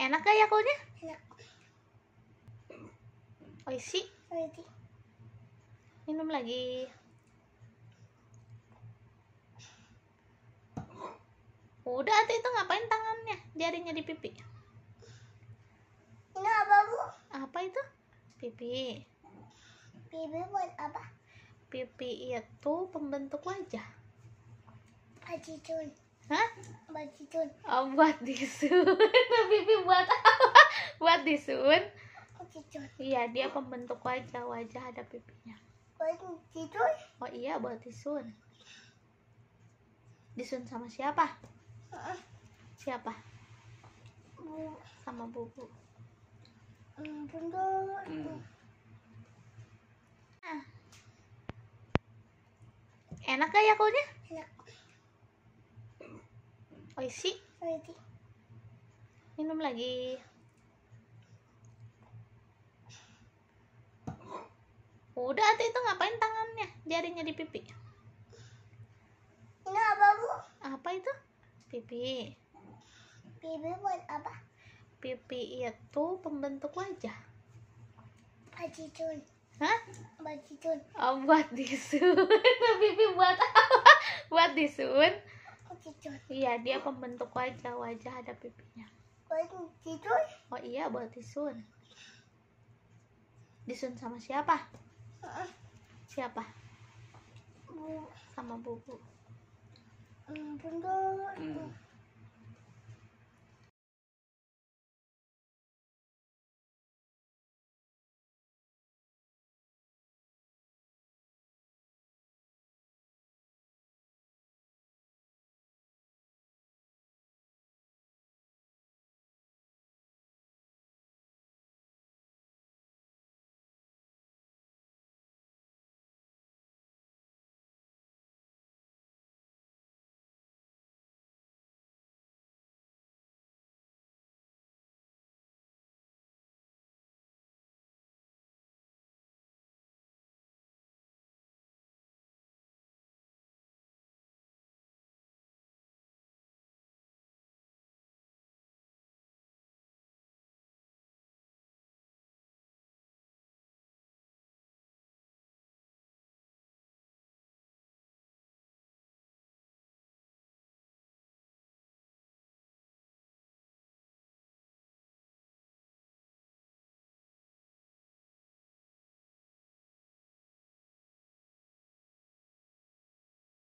Enak gak ya konya? Enak. Oisi? Oisi. Minum lagi. Udah atuh itu ngapain tangannya? Jarinya di pipi. Ini apa, Bu? Apa itu? Pipi. Pipi buat apa? Pipi itu pembentuk wajah. pacicun Hah? Buat disun? Oh, buat disun? Pipi buat apa? buat disun Iya, dia pembentuk wajah, wajah ada pipinya. Buat tisun? Oh iya, buat disun. Disun sama siapa? Siapa? Bu. Sama Bubu. Hmm, hmm. nah. Enak gak ya kulnya? Enak. Oishi. Oisi. Minum lagi. Udah tuh itu ngapain tangannya? Jarinya di pipi. Ini apa, Bu? Apa itu? Pipi. Pipi buat apa? Pipi itu pembentuk wajah. Bajicun. Hah? Bajicun. Oh, buat disun. pipi buat apa? buat disun tidur iya dia pembentuk wajah wajah ada pipinya buat tidur oh iya buat disun disun sama siapa uh. siapa Bu. sama bubu hmm, bentuk